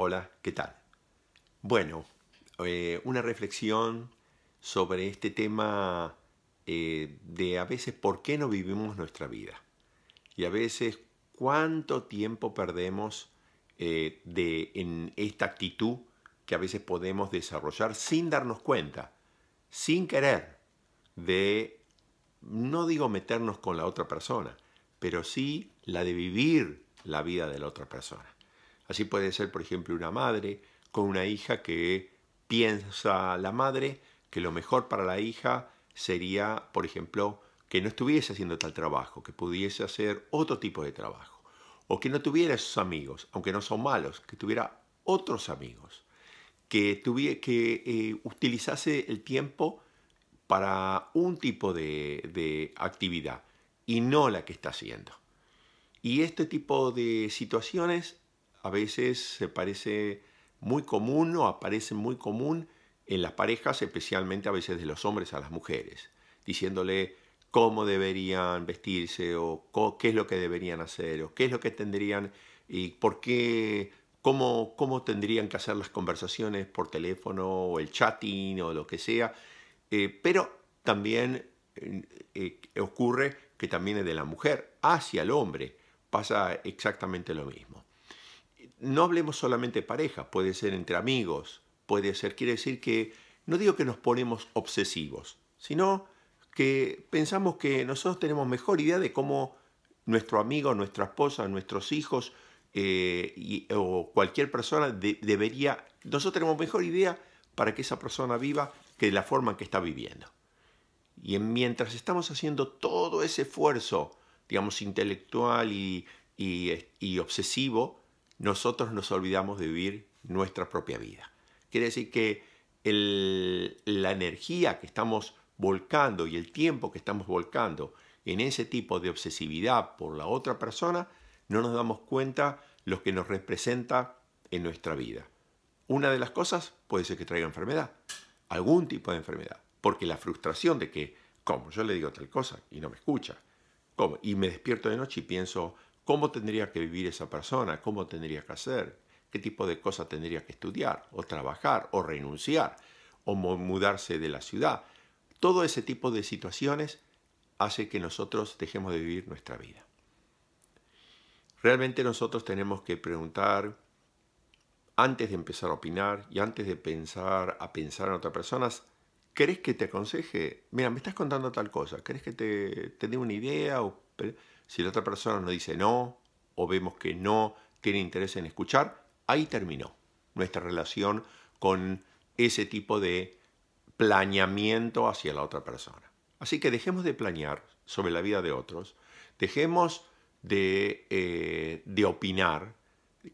Hola, ¿qué tal? Bueno, eh, una reflexión sobre este tema eh, de a veces por qué no vivimos nuestra vida y a veces cuánto tiempo perdemos eh, de, en esta actitud que a veces podemos desarrollar sin darnos cuenta, sin querer, de, no digo meternos con la otra persona, pero sí la de vivir la vida de la otra persona. Así puede ser, por ejemplo, una madre con una hija que piensa la madre que lo mejor para la hija sería, por ejemplo, que no estuviese haciendo tal trabajo, que pudiese hacer otro tipo de trabajo, o que no tuviera sus amigos, aunque no son malos, que tuviera otros amigos, que, que eh, utilizase el tiempo para un tipo de actividad y no la que está haciendo. Y este tipo de situaciones a veces se parece muy común o aparece muy común en las parejas, especialmente a veces de los hombres a las mujeres, diciéndole cómo deberían vestirse o qué es lo que deberían hacer o qué es lo que tendrían y por qué, cómo, cómo tendrían que hacer las conversaciones por teléfono o el chatting o lo que sea. Eh, pero también eh, eh, ocurre que también es de la mujer hacia el hombre pasa exactamente lo mismo no hablemos solamente pareja, puede ser entre amigos, puede ser, quiere decir que no digo que nos ponemos obsesivos, sino que pensamos que nosotros tenemos mejor idea de cómo nuestro amigo, nuestra esposa, nuestros hijos eh, o cualquier persona debería, nosotros tenemos mejor idea para que esa persona viva que de la forma en que está viviendo. Y mientras estamos haciendo todo ese esfuerzo, digamos, intelectual y obsesivo, nosotros nos olvidamos de vivir nuestra propia vida. Quiere decir que la energía que estamos volcando y el tiempo que estamos volcando en ese tipo de obsesividad por la otra persona, no nos damos cuenta lo que nos representa en nuestra vida. Una de las cosas puede ser que traiga enfermedad, algún tipo de enfermedad, porque la frustración de que, como yo le digo tal cosa y no me escucha, ¿Cómo? Y me despierto de noche y pienso, cómo tendría que vivir esa persona, cómo tendría que hacer, qué tipo de cosas tendría que estudiar, o trabajar, o renunciar, o mudarse de la ciudad. Todo ese tipo de situaciones hace que nosotros dejemos de vivir nuestra vida. Realmente nosotros tenemos que preguntar, antes de empezar a opinar y antes de pensar a pensar en otras personas, ¿Querés que te aconseje? Mira, me estás contando tal cosa. ¿Crees que te, dé una idea? O, si la otra persona nos dice no, o vemos que no tiene interés en escuchar, ahí terminó nuestra relación con ese tipo de planeamiento hacia la otra persona. Así que dejemos de planear sobre la vida de otros, dejemos de eh, opinar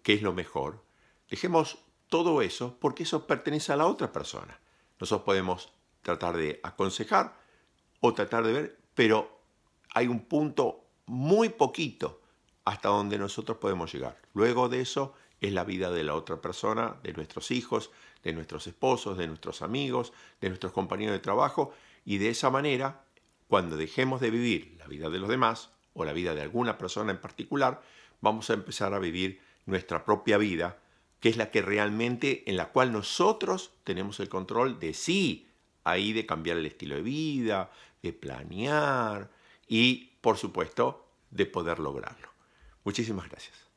qué es lo mejor, dejemos todo eso porque eso pertenece a la otra persona. Nosotros podemos tratar de aconsejar o tratar de ver, pero hay un punto muy poquito hasta donde nosotros podemos llegar. Luego de eso es la vida de la otra persona, de nuestros hijos, de nuestros esposos, de nuestros amigos, de nuestros compañeros de trabajo, y de esa manera, cuando dejemos de vivir la vida de los demás o la vida de alguna persona en particular, vamos a empezar a vivir nuestra propia vida, que es la que realmente en la cual nosotros tenemos el control de sí, ahí de cambiar el estilo de vida, de planear y, por supuesto, de poder lograrlo. Muchísimas gracias.